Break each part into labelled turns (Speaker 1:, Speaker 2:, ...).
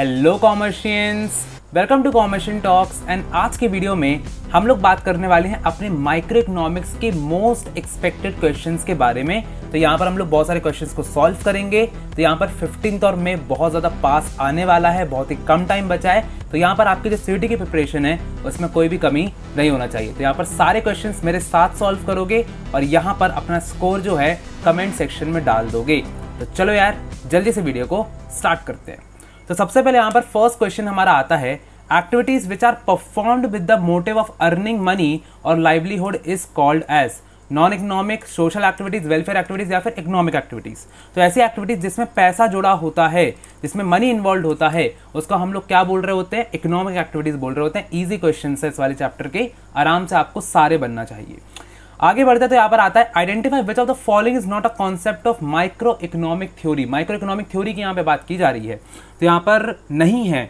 Speaker 1: hello commercians welcome to commercian talks and आज के video में हम लोग बात करने वाले हैं अपने माइक्रो इकोनॉमिक्स के मोस्ट एक्सपेक्टेड क्वेश्चंस के बारे में तो यहाँ पर हम लोग बहुत सारे क्वेश्चंस को सॉल्व करेंगे तो यहाँ पर फिफ्टीन और में बहुत ज़्यादा पास आने वाला है बहुत ही कम टाइम बचा है तो यहाँ पर आपकी जो सीटी की प्रिपरेशन है उसमें कोई भी कमी नहीं होना चाहिए तो यहाँ पर सारे क्वेश्चन मेरे साथ सॉल्व करोगे और यहाँ पर अपना स्कोर जो है कमेंट सेक्शन में डाल दोगे तो चलो यार जल्दी से वीडियो को स्टार्ट करते हैं तो सबसे पहले यहाँ पर फर्स्ट क्वेश्चन हमारा आता है activities which are performed with the motive of earning money और livelihood is called as non economic social activities welfare activities या फिर इकोनॉमिक एक्टिविटीज तो ऐसी एक्टिविटीज जिसमें पैसा जुड़ा होता है जिसमें मनी इन्वॉल्व होता है उसको हम लोग क्या बोल रहे होते हैं इकोनॉमिक एक्टिविटीज बोल रहे होते हैं ईजी क्वेश्चन है इस वाले चैप्टर के आराम से आपको सारे बनना चाहिए आगे बढ़ते तो यहाँ पर आता है identify which of the following is not a concept of micro economic theory micro economic theory की यहाँ पे बात की जा रही है तो यहाँ पर नहीं है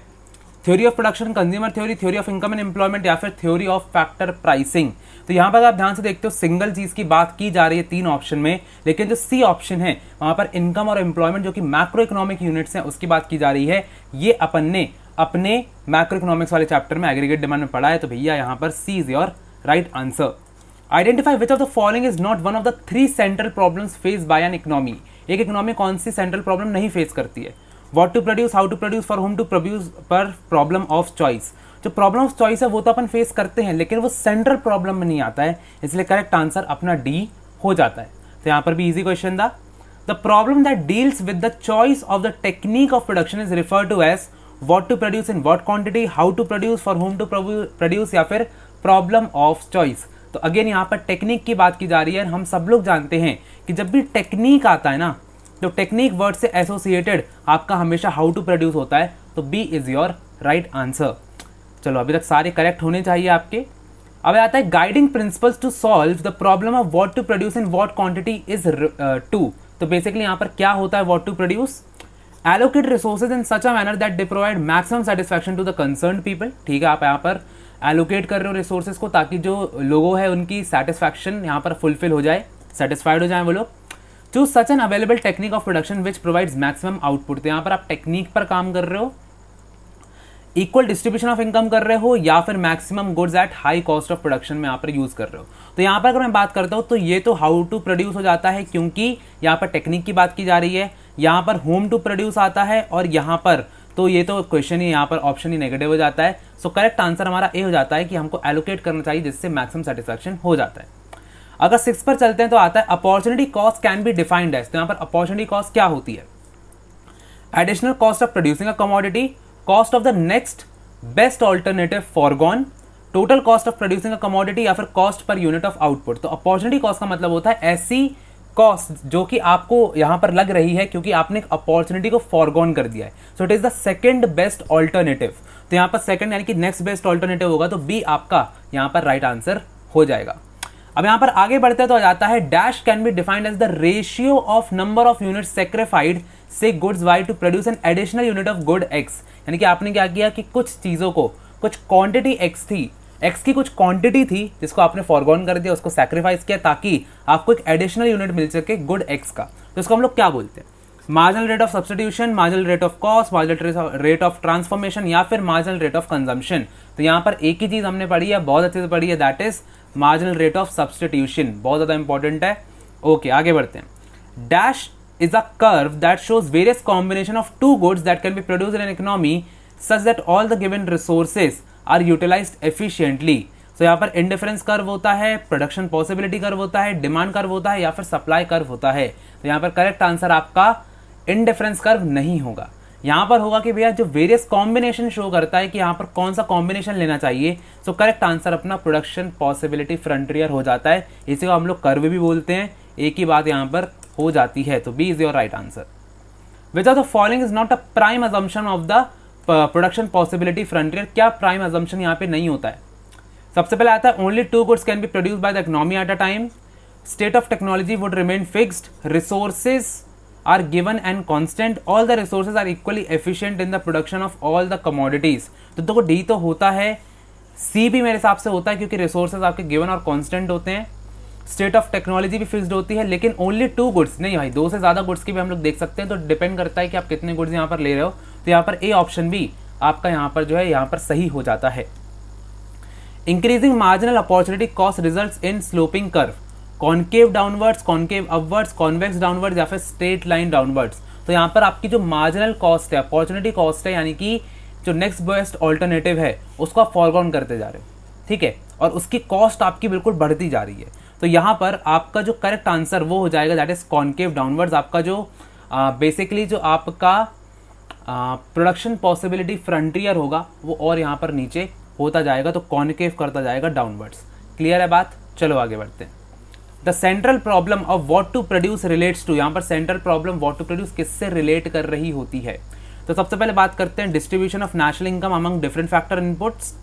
Speaker 1: theory of production consumer theory theory of income and employment या फिर थ्योरी ऑफ फैक्टर प्राइसिंग तो यहाँ पर आप ध्यान से देखते हो सिंगल चीज की बात की जा रही है तीन ऑप्शन में लेकिन जो सी ऑप्शन है वहां पर इनकम और एम्प्लॉयमेंट जो कि मैक्रो इकोनॉमिक यूनिट्स हैं उसकी बात की जा रही है ये अपन ने अपने मैक्रो इकोनॉमिक्स वाले चैप्टर में एग्रीगेट डिमांड में पढ़ा है तो भैया यहाँ पर C is your right answer identify which of the following is not one of the three central problems face by an economy एक इकोनॉमी कौन सी सेंट्रल प्रॉब्लम नहीं फेस करती है what to produce how to produce for whom to produce पर problem of choice जो problem of choice है वो तो अपन फेस करते हैं लेकिन वो सेंट्रल प्रॉब्लम में नहीं आता है इसलिए करेक्ट आंसर अपना डी हो जाता है तो यहाँ पर भी इजी क्वेश्चन था the problem that deals with the choice of the technique of production is refer to as what to produce in what quantity how to produce for whom to produce या फिर problem of choice तो again यहाँ पर technique की बात की जा रही है हम सब लोग जानते हैं कि जब भी टेक्निक आता है ना तो टेक्निक वर्ड से एसोसिएटेड आपका हमेशा हाउ टू प्रोड्यूस होता है तो B is your right answer चलो अभी तक सारे करेक्ट होने चाहिए आपके अब आता है guiding principles to solve the problem of what to produce in what quantity is to तो बेसिकली यहाँ पर क्या होता है what to produce allocate resources in such a manner that they provide maximum satisfaction to the concern people ठीक है आप यहाँ पर एलोकेट कर रहे हो रिसोर्सेज को ताकि जो लोगों है उनकी सेटिस्फैक्शन यहाँ पर फुलफिल हो जाए सेटिस्फाइड हो जाए वो लोग choose such an available technique of production which provides maximum output तो यहाँ पर आप टेक्निक पर काम कर रहे हो इक्वल डिस्ट्रीब्यूशन ऑफ इनकम कर रहे हो या फिर maximum goods at high cost of production में यहाँ पर यूज़ कर रहे हो तो यहाँ पर अगर मैं बात करता हूँ तो ये तो हाउ टू प्रोड्यूस हो जाता है क्योंकि यहाँ पर टेक्निक की बात की जा रही है यहाँ पर होम टू प्रोड्यूस आता है और यहाँ पर तो ये तो क्वेश्चन ही यहाँ पर ऑप्शन ही नेगेटिव हो जाता है सो करेक्ट आंसर हमारा ए हो जाता है कि हमको एलोकेट करना चाहिए जिससे मैक्सिमम सेटिस्फेक्शन हो जाता है अगर सिक्स पर चलते हैं तो आता है opportunity cost can be defined है तो यहाँ पर अपॉर्चुनिटी कॉस्ट क्या होती है additional cost of producing a commodity cost of the next best alternative foregone total cost of producing a commodity या फिर cost per unit of output तो अपॉर्चुनिटी कॉस्ट का मतलब होता है ऐसी कॉस्ट जो कि आपको यहाँ पर लग रही है क्योंकि आपने अपॉर्चुनिटी को फॉरगॉन कर दिया है so it is the second best alternative तो यहाँ पर सेकेंड यानी कि नेक्स्ट बेस्ट ऑल्टरनेटिव होगा तो बी आपका यहाँ पर राइट right आंसर हो जाएगा अब यहाँ पर आगे बढ़ते तो आ जाता है dash can be defined as the ratio of number of unit sacrificed से goods Y to produce an additional unit of good X यानी कि आपने क्या किया कि कुछ चीज़ों को कुछ क्वांटिटी एक्स थी एक्स की कुछ क्वांटिटी थी जिसको आपने फॉरगॉन कर दिया उसको सेक्रीफाइस किया ताकि आपको एक एडिशनल यूनिट मिल सके गुड एक्स का तो इसको हम लोग क्या बोलते हैं marginal rate of substitution marginal rate of cost marginal rate of transformation या फिर मार्जिनल रेट ऑफ कंजम्पशन तो यहाँ पर एक ही चीज़ हमने पढ़ी है बहुत अच्छे से पढ़ी है that is marginal rate of substitution बहुत ज़्यादा इंपॉर्टेंट है ओके okay, आगे बढ़ते हैं dash is a curve that shows various combination of two goods that can be produce in an economy such that all the given resources are utilize efficiently so यहाँ पर indifference curve होता है production possibility curve होता है demand curve होता है या फिर सप्लाई कर्व होता है तो यहाँ पर करेक्ट आंसर आपका इंडिफरेंस कर्व नहीं होगा यहाँ पर होगा कि भैया जो वेरियस कॉम्बिनेशन शो करता है कि यहाँ पर कौन सा कॉम्बिनेशन लेना चाहिए सो करेक्ट आंसर अपना प्रोडक्शन पॉसिबिलिटी फ्रंटियर हो जाता है इसी को हम लोग कर्व भी बोलते हैं एक ही बात यहाँ पर हो जाती है तो B is your right answer which are the following is not a prime assumption of the production possibility frontier क्या प्राइम एजम्पन यहाँ पे नहीं होता है सबसे पहले आता है only two goods can be produce by the economy at a time state of technology would remain fixed resources are given and constant all the resources are equally efficient in the production of all the commodities तो देखो D तो होता है सी भी मेरे हिसाब से होता है क्योंकि रिसोर्सेज आपके गिवन और कॉन्स्टेंट होते हैं स्टेट ऑफ टेक्नोलॉजी भी फिक्सड होती है लेकिन ओनली टू गुड्स नहीं भाई दो से ज़्यादा गुड्स की भी हम लोग देख सकते हैं तो डिपेंड करता है कि आप कितने गुड्स यहाँ पर ले रहे हो तो यहाँ पर ए ऑप्शन भी आपका यहाँ पर जो है यहाँ पर सही हो जाता है increasing marginal opportunity cost result in sloping curve concave downwards concave upwards convex downwards या फिर स्ट्रेट लाइन डाउनवर्ड्स तो यहाँ पर आपकी जो मार्जिनल कॉस्ट है अपॉर्चुनिटी कॉस्ट है यानी कि जो नेक्स्ट बेस्ट ऑल्टरनेटिव है उसको आप फॉरग्राउंड करते जा रहे हो ठीक है और उसकी कॉस्ट आपकी बिल्कुल बढ़ती जा रही है तो यहाँ पर आपका जो करेक्ट आंसर वो हो जाएगा दैट इज कॉन्केव डाउनवर्ड्स आपका जो बेसिकली जो आपका प्रोडक्शन पॉसिबिलिटी फ्रंटियर होगा वो और यहाँ पर नीचे होता जाएगा तो कॉन्केव करता जाएगा डाउनवर्ड्स क्लियर है बात चलो आगे बढ़ते हैं the central problem of what to produce relates to यहाँ पर central problem what to produce किससे रिलेट कर रही होती है तो सबसे पहले बात करते हैं distribution of national income among different factor inputs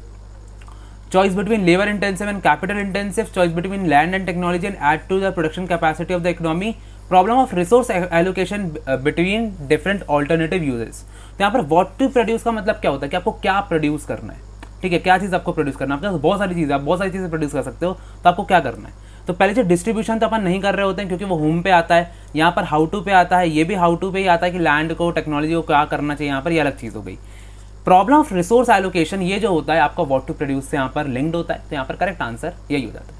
Speaker 1: choice between labour intensive and capital intensive choice between land and technology and add to the production capacity of the economy problem of resource allocation between different alternative uses तो यहाँ पर what to produce का मतलब क्या होता है कि आपको क्या प्रोड्यूस करना है ठीक है क्या चीज़ आपको प्रोड्यूस करना है आपके पास बहुत सारी चीज़ें आप बहुत सारी चीज़ें प्रोड्यूस कर सकते हो तो आपको क्या करना है तो पहले जो डिस्ट्रीब्यूशन तो अपन नहीं कर रहे होते हैं क्योंकि वो होम पे आता है यहाँ पर हाउ टू पे आता है ये भी हाउ टू पे ही आता है कि लैंड को टेक्नोलॉजी को क्या करना चाहिए यहाँ पर ये अलग चीज़ हो गई प्रॉब्लम ऑफ रिसोर्स एलोकेशन ये जो होता है आपका वॉट टू प्रोड्यूस से यहाँ पर लिंक्ड होता है तो यहाँ पर करेक्ट आंसर यही हो जाता है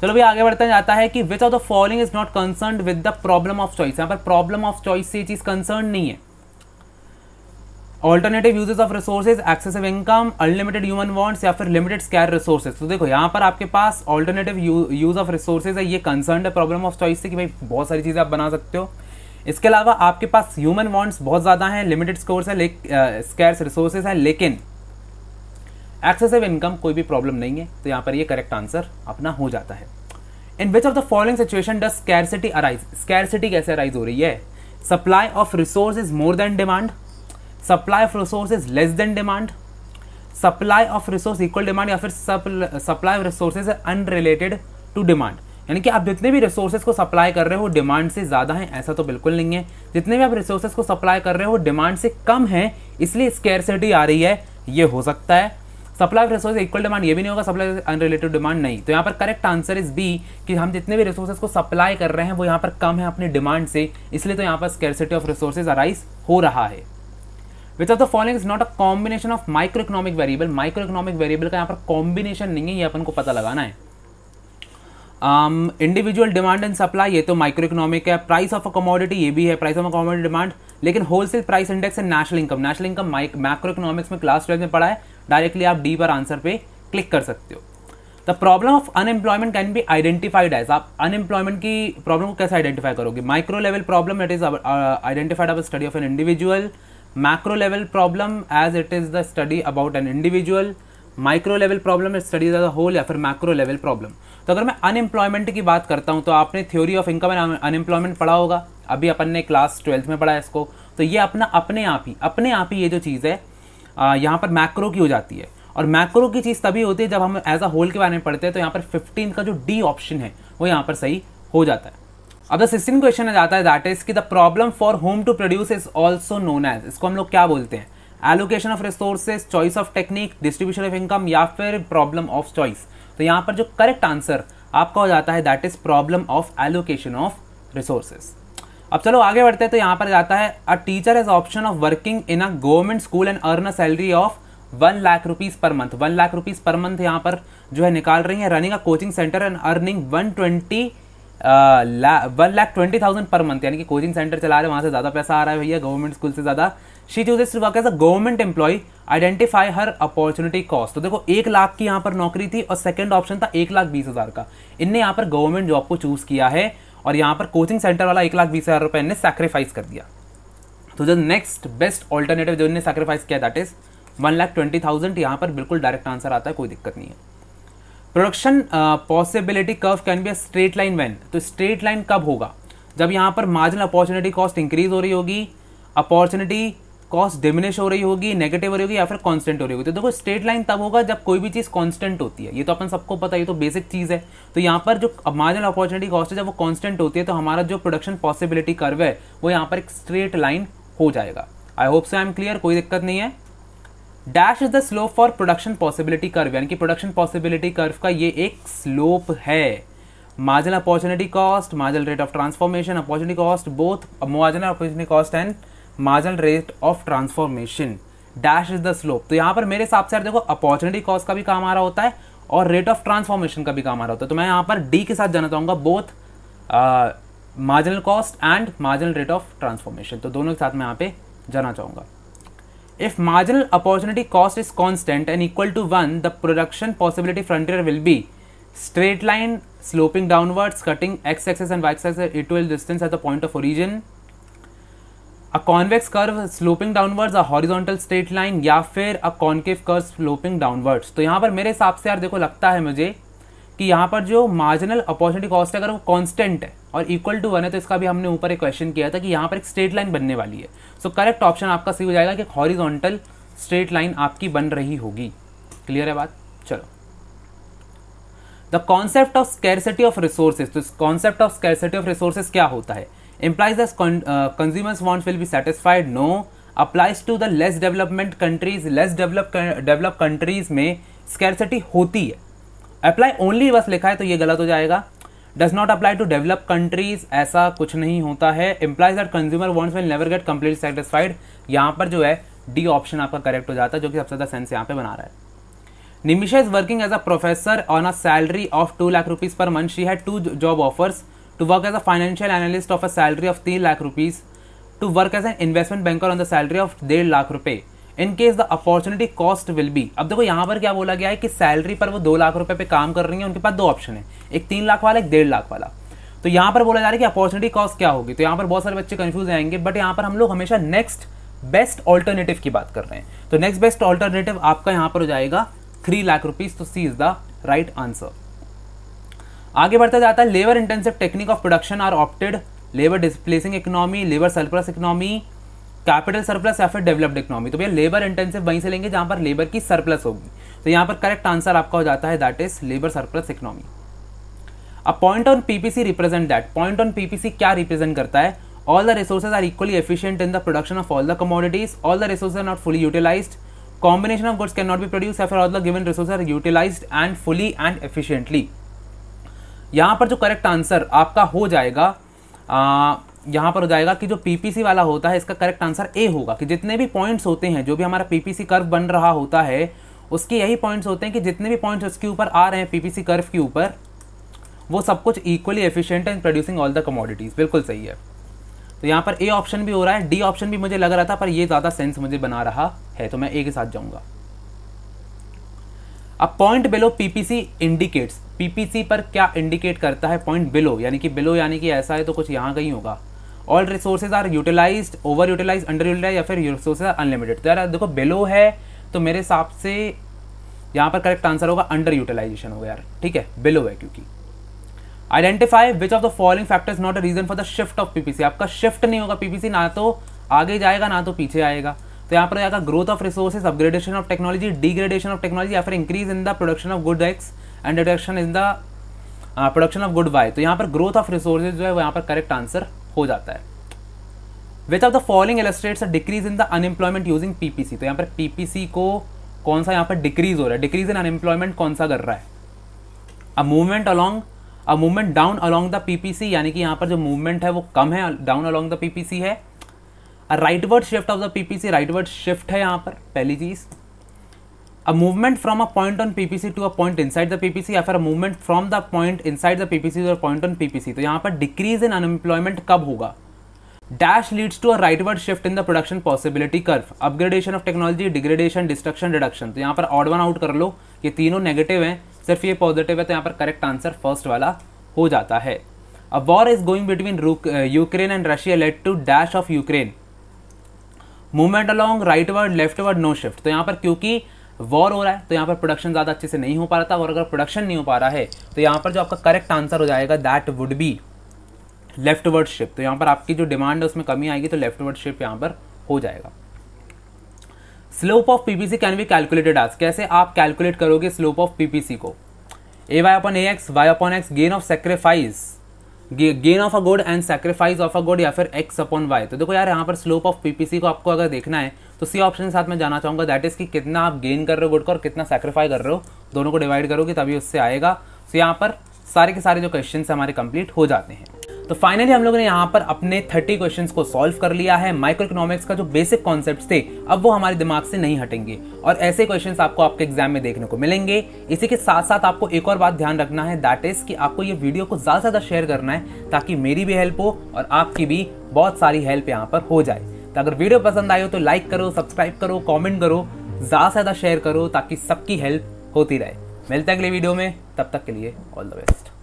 Speaker 1: चलो भैया आगे बढ़ता जाता है कि which of the following is not concern with the problem of choice यहाँ पर प्रॉब्लम ऑफ चॉइस से चीज कंसर्न नहीं है alternative uses of resources excessive income unlimited human wants या फिर लिमिटेड स्कैर रिसोर्सेज तो देखो यहाँ पर आपके पास ऑल्टरनेटिव यूज ऑफ रिसोर्सेज है ये कंसर्न है प्रॉब्लम ऑफ चॉइस से कि भाई बहुत सारी चीज़ें आप बना सकते हो इसके अलावा आपके पास ह्यूमन वॉन्ट्स बहुत ज़्यादा हैं लिमिटेड स्कोर्स है स्कैर्स रिसोर्सेज हैं लेकिन एक्सेसिव इनकम कोई भी प्रॉब्लम नहीं है तो यहाँ पर ये करेक्ट आंसर अपना हो जाता है in which of the following situation does scarcity arise स्कैरसिटी कैसे अराइज हो रही है supply of resource is more than demand supply of resource is less than demand supply of resource equal demand या फिर supply of resources unrelated to demand यानी कि आप जितने भी रिसोर्सेज को सप्लाई कर रहे हो डिमांड से ज़्यादा हैं ऐसा तो बिल्कुल नहीं है जितने भी आप रिसोर्सेज को सप्लाई कर रहे हो डिमांड से कम है इसलिए स्केरसिटी आ रही है ये हो सकता है supply of resource equal demand ये भी नहीं होगा सप्लाई अनरिलेटेड डिमांड नहीं तो यहाँ पर करेक्ट आंसर इज बी कि हम जितने भी रिसोर्सेज को सप्लाई कर रहे हैं वो यहाँ पर कम है अपनी डिमांड से इसलिए तो यहाँ पर स्केरसिटी ऑफ रिसोर्सेज अराइज हो रहा है which of the following is not a combination of micro economic variable micro economic variable का यहाँ पर कॉम्बिनेशन नहीं है ये अपन को पता लगाना है इंडिविजुअल डिमांड एंड सप्लाई ये तो माइक्रो इकोनॉमिक है प्राइस ऑफ अ कमोडिटी ये भी है price of a commodity demand लेकिन wholesale price index and national income national income micro economics में क्लास ट्वेल्थ में पढ़ा है डायरेक्टली आप डी पर आंसर पे क्लिक कर सकते हो the problem of unemployment can be identified as आप अनएम्प्लॉयमेंट की प्रॉब्लम को कैसे आइडेंटिफाई करोगे micro level problem it is identified अब study of an individual macro level problem as it is the study about an individual micro level problem study the whole या फिर macro level problem तो अगर मैं unemployment की बात करता हूँ तो आपने theory of income and unemployment पढ़ा होगा अभी अपन ने क्लास ट्वेल्थ में पढ़ा है इसको तो ये अपना अपने आप ही अपने आप ही ये जो चीज़ है यहाँ पर मैक्रो की हो जाती है और मैक्रो की चीज़ तभी होती है जब हम एज अ होल के बारे में पढ़ते हैं तो यहाँ पर फिफ्टीन का जो डी ऑप्शन है वो यहाँ पर सही हो जाता है अब द सिक्सटीन क्वेश्चन आ जाता है दैट इज कि the problem for whom to produce is also known as इसको हम लोग क्या बोलते हैं allocation of resources choice of technique distribution of income या फिर प्रॉब्लम ऑफ चॉइस तो यहाँ पर जो करेक्ट आंसर आपका हो जाता है that is problem of allocation of resources अब चलो आगे बढ़ते हैं तो यहाँ पर जाता है a teacher as option of working in a government school and earn a salary of one lakh rupees per month one lakh rupees per month यहाँ पर जो है निकाल रही है running a coaching centre and earning one twenty one lakh twenty thousand per month यानी कि coaching centre चला रहे हैं वहाँ से ज़्यादा पैसा आ रहा है भैया गवर्नमेंट स्कूल से ज़्यादा शी चूज इस work as a government employ identify her opportunity cost तो देखो एक लाख की यहाँ पर नौकरी थी और सेकेंड ऑप्शन था एक लाख बीस हज़ार का इनने यहाँ पर गवर्नमेंट जॉब को चूज़ किया है और यहाँ पर कोचिंग सेंटर वाला एक लाख बीस हज़ार रुपये इन्हें सेक्रीफाइस कर दिया तो जो नेक्स्ट बेस्ट ऑल्टरनेटिव जो इन्हें सेक्रीफाइस किया that is one lakh twenty thousand यहाँ पर बिल्कुल डायरेक्ट आंसर आता है कोई दिक्कत नहीं है production possibility curve can be a straight line when तो स्ट्रेट लाइन कब होगा जब यहाँ पर मार्जिनल अपॉर्चुनिटी कॉस्ट इंक्रीज हो रही होगी अपॉर्चुनिटी कॉस्ट डिमिनिश हो रही होगी नेगेटिव हो रही होगी या फिर कॉन्स्टेंट हो रही होगी तो देखो स्ट्रेट लाइन तब होगा जब कोई भी चीज़ कॉन्स्टेंट होती है ये तो अपन सबको पता है ये तो बेसिक चीज़ है तो यहाँ पर जो मार्जिनल अपॉर्चुनिटी कॉस्ट है जब वो कॉन्स्टेंट होती है तो हमारा जो प्रोडक्शन पॉसिबिलिटी कर्व है वो यहाँ पर एक स्ट्रेट लाइन हो जाएगा I hope so I am clear कोई दिक्कत नहीं है dash is the slope for production possibility curve यानी कि प्रोडक्शन पॉसिबिलिटी कर्व का ये एक स्लोप है marginal opportunity cost marginal rate of transformation opportunity cost both marginal opportunity cost and marginal rate of transformation dash is the slope तो यहाँ पर मेरे हिसाब से देखो अपॉर्चुनिटी कॉस्ट का भी काम आ रहा होता है और रेट ऑफ ट्रांसफॉर्मेशन का भी काम आ रहा होता है तो मैं यहाँ पर डी के साथ जाना चाहूँगा both marginal cost and marginal rate of transformation तो दोनों के साथ मैं यहाँ पे जाना चाहूँगा if marginal opportunity cost is constant and equal to one the production possibility frontier will be straight line sloping downwards cutting X axis and y axis it will distance at the point of origin a convex curve sloping downwards a horizontal straight line या फिर a concave curve sloping downwards तो यहाँ पर मेरे हिसाब से यार देखो लगता है मुझे कि यहाँ पर जो मार्जिनल अपॉर्चुनिटी कॉस्ट है अगर वो कॉन्स्टेंट है और इक्वल टू वन है तो इसका भी हमने ऊपर एक क्वेश्चन किया था कि यहाँ पर एक स्ट्रेट लाइन बनने वाली है सो करेक्ट ऑप्शन आपका सही हो जाएगा कि हॉरिजॉन्टल स्ट्रेट लाइन आपकी बन रही होगी क्लियर है बात चलो the concept of scarcity of resources तो concept of scarcity of resources क्या होता है implies that con uh, consumers wants will be satisfied no applies to the less development countries less developed uh, developed countries में scarcity होती है apply only बस लिखा है तो ये गलत हो जाएगा does not apply to develop countries ऐसा कुछ नहीं होता है implies that consumer wants will never get complete satisfied यहाँ पर जो है डी ऑप्शन आपका करेक्ट हो जाता है जो कि सबसे ज़्यादा सेंस यहाँ पे बना रहा है Nimisha is working as a professor on a salary of two lakh rupees per month she had two job offers to work as a financial analyst of a salary of तीन lakh rupees to work as an investment banker on the salary of डेढ़ लाख रुपए in case the opportunity cost will be अब देखो यहाँ पर क्या बोला गया है कि सैलरी पर वो दो लाख रुपए पे काम कर रही है उनके पास दो ऑप्शन है एक तीन लाख वाला एक डेढ़ लाख वाला तो यहाँ पर बोला जा रहा है कि अपॉर्चुनिटी कॉस्ट क्या होगी तो यहाँ पर बहुत सारे बच्चे कंफ्यूज आएंगे बट यहाँ पर हम लोग हमेशा नेक्स्ट बेस्ट ऑल्टरनेटिव की बात कर रहे हैं तो नेक्स्ट बेस्ट ऑल्टरनेटिव आपका यहाँ पर हो जाएगा थ्री लाख रुपीज तो C is the right answer आगे बढ़ता जाता है labour intensive technique of production are opted labour displacing economy labour surplus economy capital surplus या फिर डेवलप्ड इकोनॉमी तो भैया लेबर इंटेंसिव वहीं से लेंगे जहां पर लेबर की सरप्लस होगी तो यहां पर करेक्ट आंसर आपका हो जाता है that is labour surplus economy a point on PPC represent that point on PPC क्या रिप्रेजेंट करता है all the resources are equally efficient in the production of all the commodities all the resource are not fully utilise combination of goods can not be produce if all the given resource are utilise and fully and efficiently यहाँ पर जो correct answer आपका हो जाएगा आ, यहाँ पर हो जाएगा कि जो पीपीसी वाला होता है इसका करेक्ट आंसर ए होगा कि जितने भी पॉइंट्स होते हैं जो भी हमारा पीपीसी कर्व बन रहा होता है उसके यही पॉइंट्स होते हैं कि जितने भी पॉइंट्स उसके ऊपर आ रहे हैं पीपीसी कर्व के ऊपर वो सब कुछ equally efficient and producing all the commodities बिल्कुल सही है तो यहाँ पर ए ऑप्शन भी हो रहा है डी ऑप्शन भी मुझे लग रहा था पर ये ज़्यादा सेंस मुझे बना रहा है तो मैं ए के साथ जाऊँगा अब point below PPC indicates PPC पर क्या इंडिकेट करता है पॉइंट बिलो यानी कि बिलो यानी कि ऐसा है तो कुछ यहाँ कहीं होगा all resources are utilise over utilise under utilise या फिर रिसोर्सेज आर अनलिमिटेड तो यार देखो बिलो है तो मेरे हिसाब से यहाँ पर करेक्ट आंसर होगा अंडर यूटिलाइजेशन होगा यार ठीक है बिलो है क्योंकि identify which of the following factors not a reason for the shift of PPC आपका शिफ्ट नहीं होगा पीपीसी ना तो आगे जाएगा ना तो पीछे आएगा तो यहाँ पर जाएगा growth of resources upgradation of technology degradation of technology या फिर increase in the production of good X and deduction in the production of good Y तो यहाँ पर ग्रोथ ऑफ रिसोर्सेज जो है वो यहाँ पर करेक्ट आंसर हो जाता है which of the following illustrates decrease in the unemployment using PPC तो यहाँ पर पीपीसी को कौन सा यहाँ पर डिक्रीज हो रहा है डिक्रीज इन अनएम्प्लॉयमेंट कौन सा कर रहा है a movement along a movement down along the PPC यानी कि यहाँ पर जो मूवमेंट है वो कम है डाउन अलॉन्ग द पीपीसी है rightward shift of the PPC rightward shift है यहाँ पर पहली चीज a movement from a point on PPC to a point side the PPC या फिर a movement from the point inside the PPC to a point on PPC तो यहाँ पर डिक्रीज इन अनएम्प्लॉयमेंट कब होगा dash leads to a rightward shift in the production possibility curve upgradation of technology degradation destruction reduction तो यहाँ पर odd one out कर लो ये तीनों नेगेटिव हैं सिर्फ ये पॉजिटिव है तो यहाँ पर करेक्ट आंसर फर्स्ट वाला हो जाता है a war is going between Ukraine and Russia led to dash of Ukraine movement along rightward leftward no shift तो यहाँ पर क्योंकि वॉर हो रहा है तो यहाँ पर प्रोडक्शन ज़्यादा अच्छे से नहीं हो पा रहा था और अगर प्रोडक्शन नहीं हो पा रहा है तो यहाँ पर जो आपका करेक्ट आंसर हो जाएगा that would be leftward shift तो यहाँ पर आपकी जो डिमांड है उसमें कमी आएगी तो लेफ्ट वर्ड शिफ्ट यहाँ पर हो जाएगा slope of PPC can be calculated आज कैसे आप कैलकुलेट करोगे स्लोप ऑफ पीपीसी को A Y upon A X Y upon X gain of sacrifice gain of a good and sacrifice of a गोड या फिर एक्स अपॉन वाई तो देखो यार यहाँ पर स्लोप ऑफ पीपीसी को आपको अगर देखना है तो सी ऑप्शन के साथ मैं जाना चाहूंगा दैट इज़ कि कितना आप गेन कर रहे हो गुड का और कितना सेक्रीफाई कर रहे हो दोनों को डिवाइड करोगे तभी उससे आएगा तो so, यहाँ पर सारे के सारे जो क्वेश्चन हमारे कंप्लीट हो जाते हैं तो फाइनली हम लोगों ने यहाँ पर अपने 30 क्वेश्चन को सॉल्व कर लिया है माइक्रो इकोनॉमिक्स का जो बेसिक कॉन्सेप्ट थे अब वो हमारे दिमाग से नहीं हटेंगे और ऐसे क्वेश्चन आपको आपके एग्जाम में देखने को मिलेंगे इसी के साथ साथ आपको एक और बात ध्यान रखना है दैट इज कि आपको ये वीडियो को ज़्यादा से ज़्यादा शेयर करना है ताकि मेरी भी हेल्प हो और आपकी भी बहुत सारी हेल्प यहाँ पर हो जाए तो अगर वीडियो पसंद आई हो तो लाइक करो सब्सक्राइब करो कॉमेंट करो ज़्यादा से ज़्यादा शेयर करो ताकि सबकी हेल्प होती रहे मिलते अगले वीडियो में तब तक के लिए ऑल द बेस्ट